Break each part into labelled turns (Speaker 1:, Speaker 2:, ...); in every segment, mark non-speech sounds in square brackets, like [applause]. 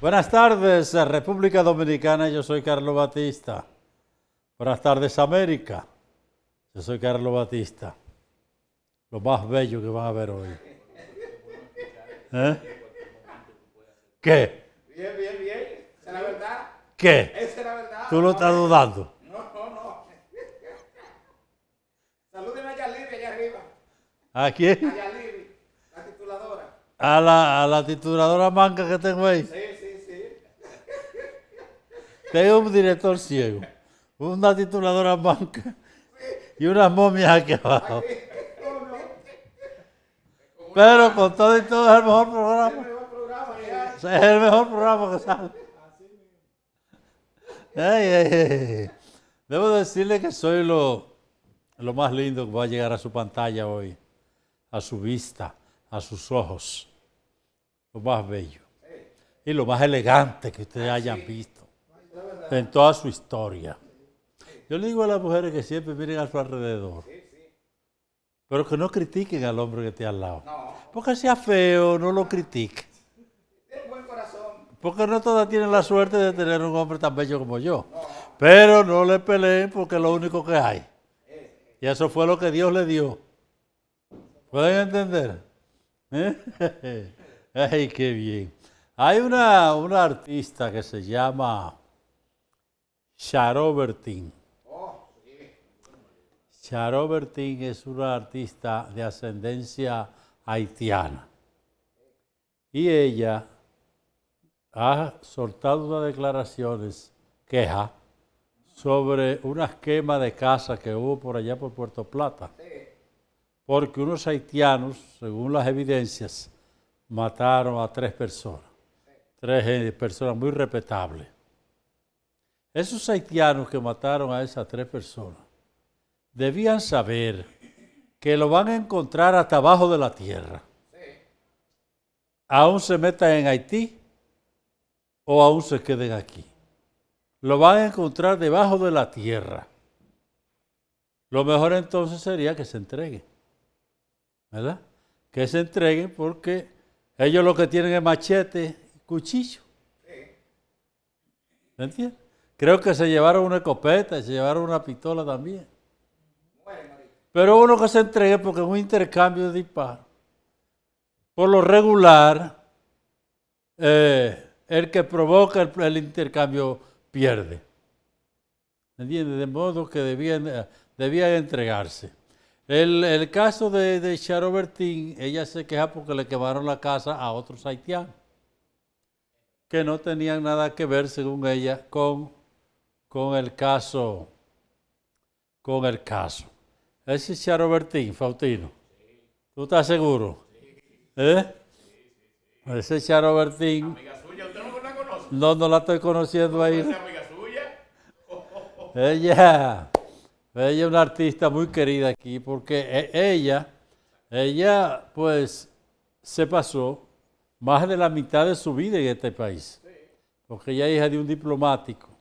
Speaker 1: Buenas tardes, eh, República Dominicana. Yo soy Carlos Batista. Buenas tardes, América. Yo soy Carlos Batista. Lo más bello que van a ver hoy. ¿Eh? ¿Qué? Bien, bien, bien. Esa es la verdad. ¿Qué? Esa es la verdad. ¿Tú lo estás dudando? No, no, no. Saluden a Yalibi allá arriba. ¿A quién? A la tituladora. A la, a la tituladora manca que tengo ahí. Sí. Tengo un director ciego, una tituladora banca y una momia aquí abajo. Pero con todo y todo es el mejor programa. Es el mejor programa que sale. Debo decirle que soy lo, lo más lindo que va a llegar a su pantalla hoy, a su vista, a sus ojos. Lo más bello y lo más elegante que ustedes hayan visto en toda su historia. Yo le digo a las mujeres que siempre miren a su alrededor, pero que no critiquen al hombre que esté al lado. Porque sea feo, no lo critique. Porque no todas tienen la suerte de tener un hombre tan bello como yo. Pero no le peleen porque es lo único que hay. Eh. Y eso fue lo que Dios le dio. ¿Pueden entender? ¿Eh? [laughs] ¡Ay, qué bien! Hay una, una artista que se llama Charobertin. Charobertin es una artista de ascendencia haitiana. Y ella ha soltado unas declaraciones, queja, sobre un esquema de casa que hubo por allá por Puerto Plata. Porque unos haitianos, según las evidencias, mataron a tres personas. Tres eh, personas muy respetables. Esos haitianos que mataron a esas tres personas debían saber que lo van a encontrar hasta abajo de la tierra. Aún se metan en Haití o aún se queden aquí. Lo van a encontrar debajo de la tierra. Lo mejor entonces sería que se entreguen. ¿Verdad? Que se entreguen porque ellos lo que tienen es machete, cuchillo. ¿Me entiendes? Creo que se llevaron una escopeta, se llevaron una pistola también. Pero uno que se entregue porque es un intercambio de disparos. Por lo regular, eh, el que provoca el, intercambio pierde. ¿Me ¿Entiendes? De modo que debía eh, entregarse. El, caso de, de Charo Bertín, ella se queja porque le quemaron la casa a otros haitianos que no tenían nada que ver, según ella, con con el caso, con el caso. Ese es Bertín, Faustino. ¿Tú estás seguro? ¿Eh? Ese es Bertín. Amiga suya, usted no la conoce. No, no la estoy conociendo ahí. amiga suya? [laughs] Ella, ella es una artista muy querida aquí porque e, ella, ella pues se pasó más de la mitad de su vida en este país. Porque ella es hija de un diplomático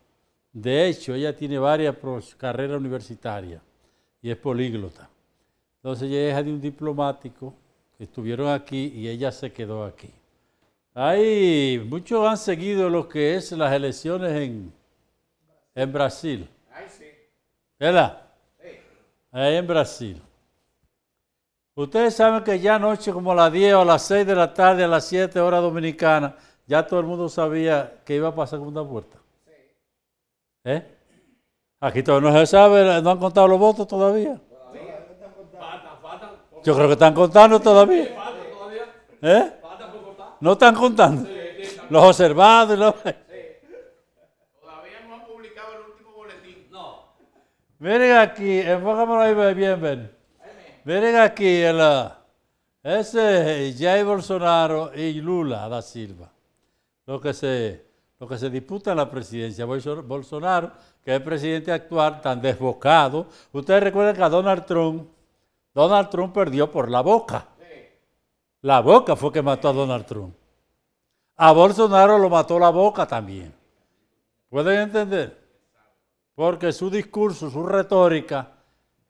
Speaker 1: de hecho, ella tiene varias carreras universitarias y es políglota. Entonces ella es de un diplomático que estuvieron aquí y ella se quedó aquí. Hay, muchos han seguido lo que es las elecciones en, Brasil. Ahí sí. ¿Verdad? Sí. Ahí en Brasil. Ustedes saben que ya anoche, como a las 10 o a las 6 de la tarde, a las 7 horas dominicana, ya todo el mundo sabía que iba a pasar una puerta. ¿Eh? Aquí todavía no se sabe, no han contado los votos todavía. Yo creo que están contando todavía. ¿Eh? No están contando. Los observados los... Todavía no han publicado el último boletín. No. Miren aquí, enfócamelo ahí bien, ven. Miren aquí, el, ese Jair Bolsonaro y Lula da Silva. Lo que se lo que se disputa en la presidencia. Bolsonaro, que es el presidente actual, tan desbocado. Ustedes recuerdan que a Donald Trump, Donald Trump perdió por la boca. La boca fue que mató a Donald Trump. A Bolsonaro lo mató la boca también. ¿Pueden entender? Porque su discurso, su retórica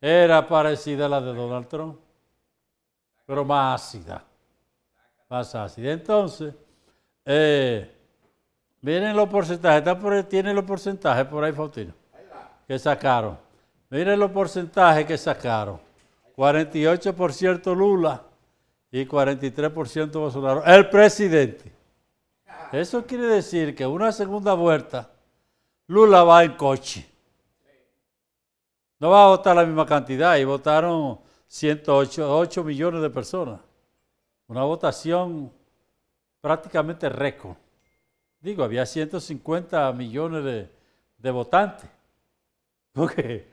Speaker 1: era parecida a la de Donald Trump, pero más ácida. Más ácida. Entonces, eh, Miren los porcentajes, tienen tiene los porcentajes por ahí, Faustino, que sacaron. Miren los porcentajes que sacaron. 48% Lula y 43% Bolsonaro. El presidente. Eso quiere decir que una segunda vuelta, Lula va en coche. No va a votar la misma cantidad y votaron 108 millones de personas. Una votación prácticamente récord. Digo, había 150 millones de, votantes. Porque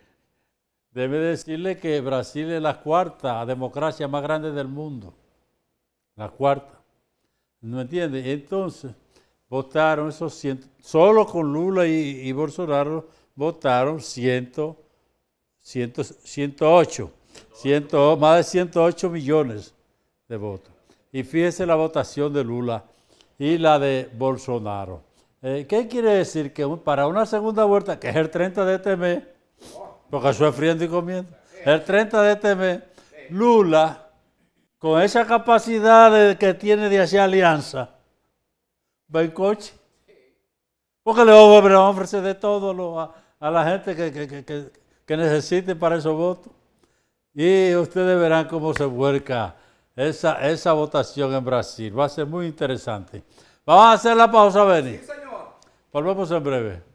Speaker 1: debe decirle que Brasil es la cuarta democracia más grande del mundo. La cuarta. ¿No entiende? Entonces, votaron esos 100, solo con Lula y, Bolsonaro votaron 108, más de 108 millones de votos. Y fíjese la votación de Lula y la de Bolsonaro. Eh, ¿Qué quiere decir? Que para una segunda vuelta, que es el 30 de este mes, porque eso friendo y comiendo, el 30 de este mes, Lula, con esa capacidad que tiene de hacer alianza, va en coche. Porque le vamos a ofrecer de todo a, la gente que, que, que necesite para esos votos. Y ustedes verán cómo se vuelca esa, esa votación en Brasil. Va a ser muy interesante. Vamos a hacer la pausa, Beni. Sí, señor. Volvemos en breve.